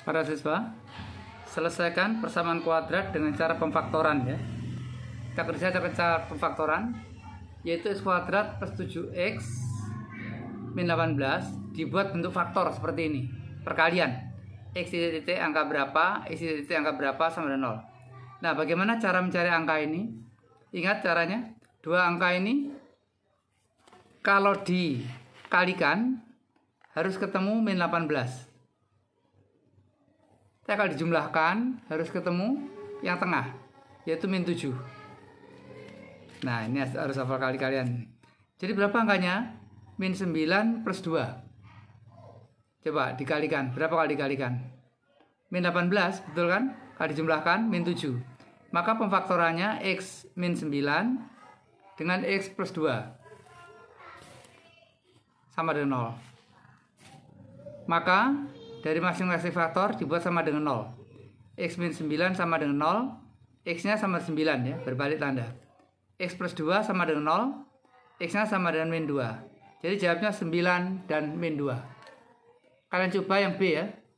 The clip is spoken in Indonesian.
Para siswa, selesaikan persamaan kuadrat dengan cara pemfaktoran ya. Kita kerja dengan cara pemfaktoran, yaitu x kuadrat plus 7x min 18 dibuat bentuk faktor seperti ini, perkalian. x titik titik angka berapa, x titik titik angka berapa sama dengan 0. Nah, bagaimana cara mencari angka ini? Ingat caranya, dua angka ini kalau dikalikan harus ketemu min 18. Saya kalau dijumlahkan harus ketemu yang tengah, yaitu min 7. Nah, ini harus hafal kali-kalian. Jadi berapa angkanya? Min 9 plus 2. Coba dikalikan. Berapa kali dikalikan? Min 18, betul kan? Kalau dijumlahkan, min 7. Maka pemfaktorannya X min 9 dengan X plus 2. Sama dengan 0. Maka dari masing-masing faktor dibuat sama dengan 0. X min 9 sama dengan 0. X-nya sama 9 ya, berbalik tanda. X plus 2 sama dengan 0. X-nya sama dengan min 2. Jadi jawabnya 9 dan min 2. Kalian coba yang B ya.